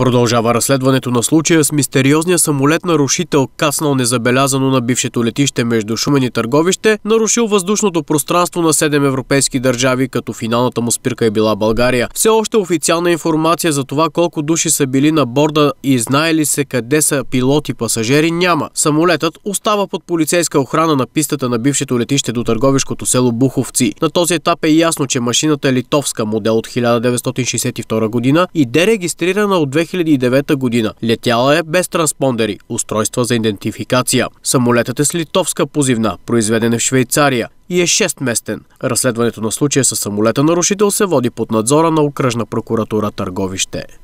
Продължава разследването на случая с мистериозния самолет-нарушител, каснал незабелязано на бившето летище между Шумен и Търговище, нарушил въздушното пространство на 7 европейски държави, като финалната му спирка е била България. Все още официална информация за това колко души са били на борда и знаели се къде са пилоти пасажери няма. Самолетът остава под полицейска охрана на пистата на бившето летище до търговишкото село Буховци. На този етап е ясно, че машината е литовска, модел от 1962 година и дерегистрирана от 2000 2009 година. Летяла е без транспондери, устройства за идентификация. Самолетът е с литовска позивна, произведена е в Швейцария и е 6-местен. Разследването на случая с самолета нарушител се води под надзора на окръжна прокуратура Търговище.